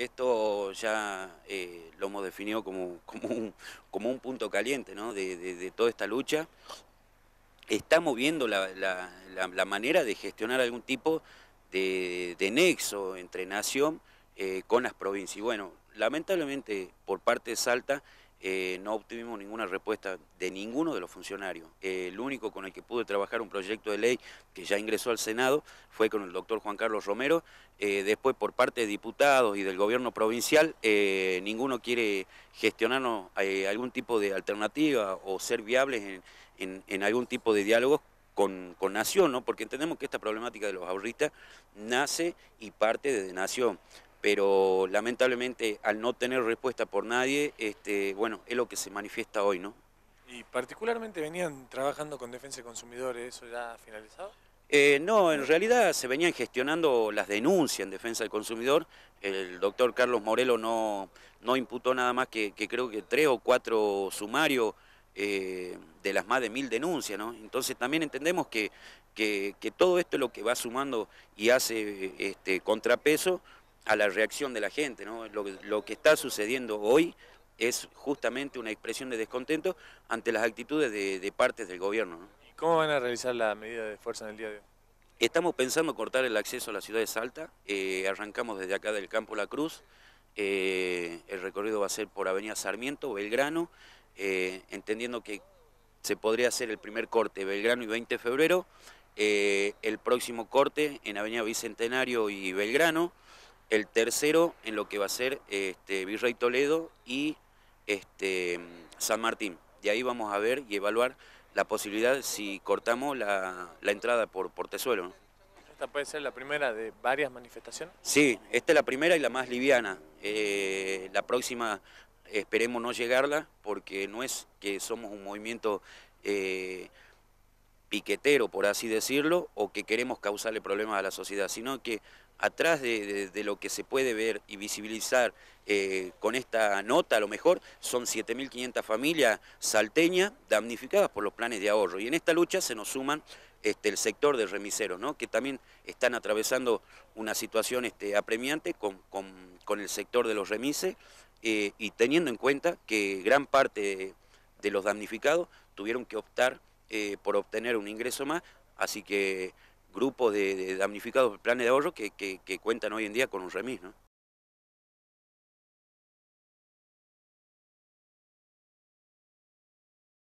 esto ya eh, lo hemos definido como, como, un, punto caliente de, toda esta lucha. Estamos viendo la, manera de gestionar algún tipo de, nexo entre nación eh, con las provincias. Y bueno, lamentablemente por parte de Salta eh, no obtuvimos ninguna respuesta de ninguno de los funcionarios. Eh, el único con el que pude trabajar un proyecto de ley que ya ingresó al Senado fue con el doctor Juan Carlos Romero. Eh, después, por parte de diputados y del gobierno provincial, ninguno quiere gestionarnos algún tipo de alternativa o ser viables en, algún tipo de diálogo con, Nación, ¿no? porque entendemos que esta problemática de los ahorristas nace y parte desde Nación pero lamentablemente al no tener respuesta por nadie, este, bueno, es lo que se manifiesta hoy, ¿no? Y particularmente venían trabajando con Defensa de Consumidores, ¿eso ya finalizado? Eh, no, en realidad se venían gestionando las denuncias en defensa del consumidor. El doctor Carlos Morelo no, imputó nada más que, creo que tres o cuatro sumarios eh, de las más de mil denuncias. ¿no? Entonces también entendemos que, que todo esto es lo que va sumando y hace este, contrapeso a la reacción de la gente. Lo, que está sucediendo hoy es justamente una expresión de descontento ante las actitudes de, partes del gobierno. ¿no? ¿Cómo van a realizar la medida de fuerza en el día de hoy? Estamos pensando cortar el acceso a la ciudad de Salta. Eh, arrancamos desde acá del Campo La Cruz. Eh, el recorrido va a ser por Avenida Sarmiento, Belgrano, eh, entendiendo que se podría hacer el primer corte Belgrano y 20 de febrero, el próximo corte en Avenida Bicentenario y Belgrano, el tercero en lo que va a ser este, Virrey Toledo y este, San Martín. De ahí vamos a ver y evaluar la posibilidad si cortamos la, entrada por, por Tesuelo. ¿Esta puede ser la primera de varias manifestaciones? Sí, esta es la primera y la más liviana. Eh, la próxima esperemos no llegarla porque no es que somos un movimiento... Eh, piquetero, por así decirlo, o que queremos causarle problemas a la sociedad, sino que atrás de, lo que se puede ver y visibilizar eh, con esta nota, a lo mejor son 7.500 familias salteñas damnificadas por los planes de ahorro. Y en esta lucha se nos suman este, el sector de remiseros, ¿no? que también están atravesando una situación este, apremiante con, el sector de los remises eh, y teniendo en cuenta que gran parte de los damnificados tuvieron que optar eh, por obtener un ingreso más, así que grupos de, de damnificados planes de ahorro que, que, que, cuentan hoy en día con un remis. ¿no?